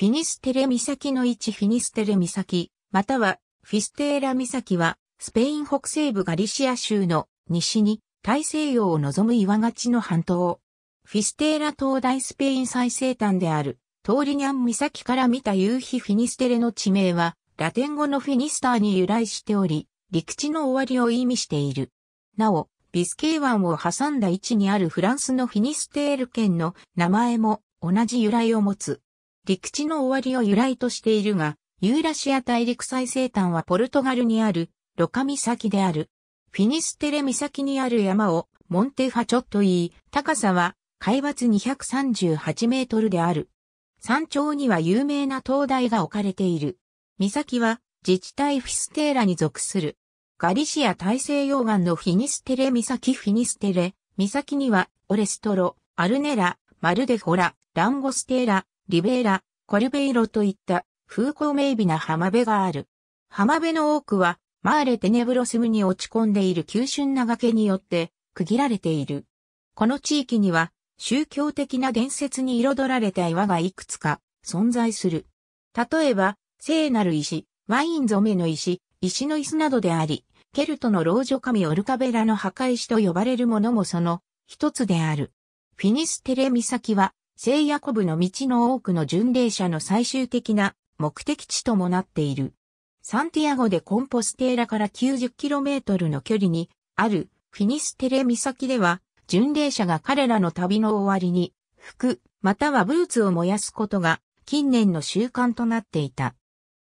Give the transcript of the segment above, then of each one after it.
フィニステレ岬の位置フィニステレ岬、またはフィステーラ岬は、スペイン北西部ガリシア州の西に大西洋を望む岩がちの半島。フィステーラ島大スペイン最西端である、トーリニャン岬から見た夕日フィニステレの地名は、ラテン語のフィニスターに由来しており、陸地の終わりを意味している。なお、ビスケイ湾を挟んだ位置にあるフランスのフィニステール県の名前も同じ由来を持つ。陸地の終わりを由来としているが、ユーラシア大陸最西端はポルトガルにある、ロカ岬である。フィニステレ岬にある山を、モンテファチョと言い、高さは、海抜238メートルである。山頂には有名な灯台が置かれている。岬は、自治体フィステーラに属する。ガリシア大西洋岸のフィニステレ岬フィニステレ、岬には、オレストロ、アルネラ、マルデホラ、ランゴステーラ、リベーラ、コルベイロといった風光明媚な浜辺がある。浜辺の多くは、マーレ・テネブロスムに落ち込んでいる急峻な崖によって区切られている。この地域には、宗教的な伝説に彩られた岩がいくつか存在する。例えば、聖なる石、ワイン染めの石、石の椅子などであり、ケルトの老女神オルカベラの墓石と呼ばれるものもその一つである。フィニステレ岬は聖ヤコブの道の多くの巡礼者の最終的な目的地ともなっている。サンティアゴでコンポステーラから 90km の距離にあるフィニステレ岬では巡礼者が彼らの旅の終わりに服またはブーツを燃やすことが近年の習慣となっていた。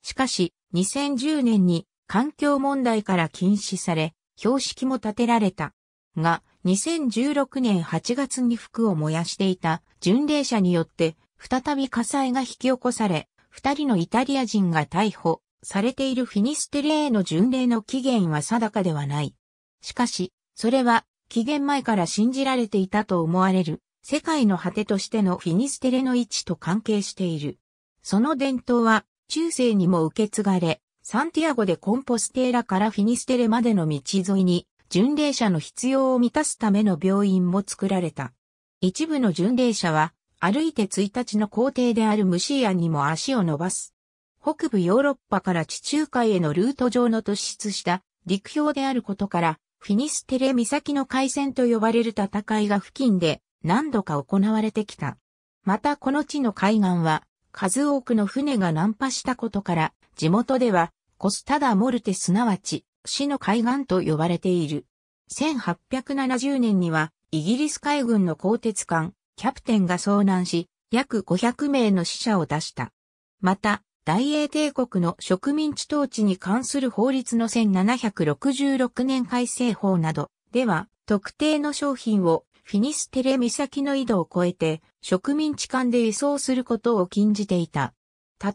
しかし2010年に環境問題から禁止され標識も立てられた。が2016年8月に服を燃やしていた巡礼者によって、再び火災が引き起こされ、二人のイタリア人が逮捕されているフィニステレへの巡礼の起源は定かではない。しかし、それは、起源前から信じられていたと思われる、世界の果てとしてのフィニステレの位置と関係している。その伝統は、中世にも受け継がれ、サンティアゴでコンポステーラからフィニステレまでの道沿いに、巡礼者の必要を満たすための病院も作られた。一部の巡礼者は、歩いて1日の皇帝であるムシーアにも足を伸ばす。北部ヨーロッパから地中海へのルート上の突出した陸氷であることから、フィニステレ岬の海戦と呼ばれる戦いが付近で何度か行われてきた。またこの地の海岸は、数多くの船が難破したことから、地元では、コスタダ・モルテすなわち、死の海岸と呼ばれている。1870年には、イギリス海軍の鋼鉄艦、キャプテンが遭難し、約500名の死者を出した。また、大英帝国の植民地統治に関する法律の1766年改正法などでは、特定の商品をフィニステレ岬の井戸を越えて植民地間で輸送することを禁じていた。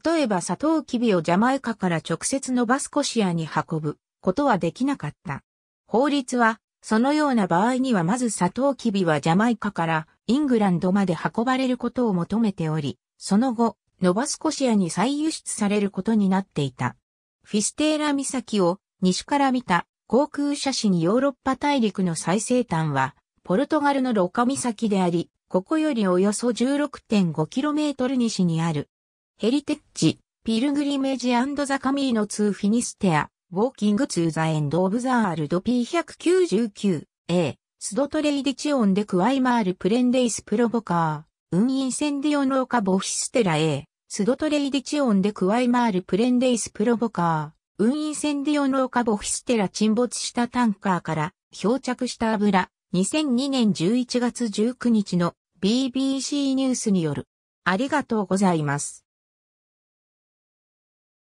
例えばサトウキビをジャマイカから直接のバスコシアに運ぶことはできなかった。法律はそのような場合にはまずサトウキビはジャマイカからイングランドまで運ばれることを求めており、その後、ノバスコシアに再輸出されることになっていた。フィステーラ岬を西から見た航空写真ヨーロッパ大陸の最西端は、ポルトガルのロカ岬であり、ここよりおよそ 16.5km 西にある。ヘリテッジ、ピルグリメージザカミーノ2フィニステア、ウォーキングツーザエンドオブザールド P199A、スドトレイディチオンデクワイマールプレンデイスプロボカー、運ンセンディオノーカボフィステラ A、スドトレイディチオンデクワイマールプレンデイスプロボカー、運ンセンディオノーカボフィステラ沈没したタンカーから漂着した油、2002年11月19日の BBC ニュースによる。ありがとうございます。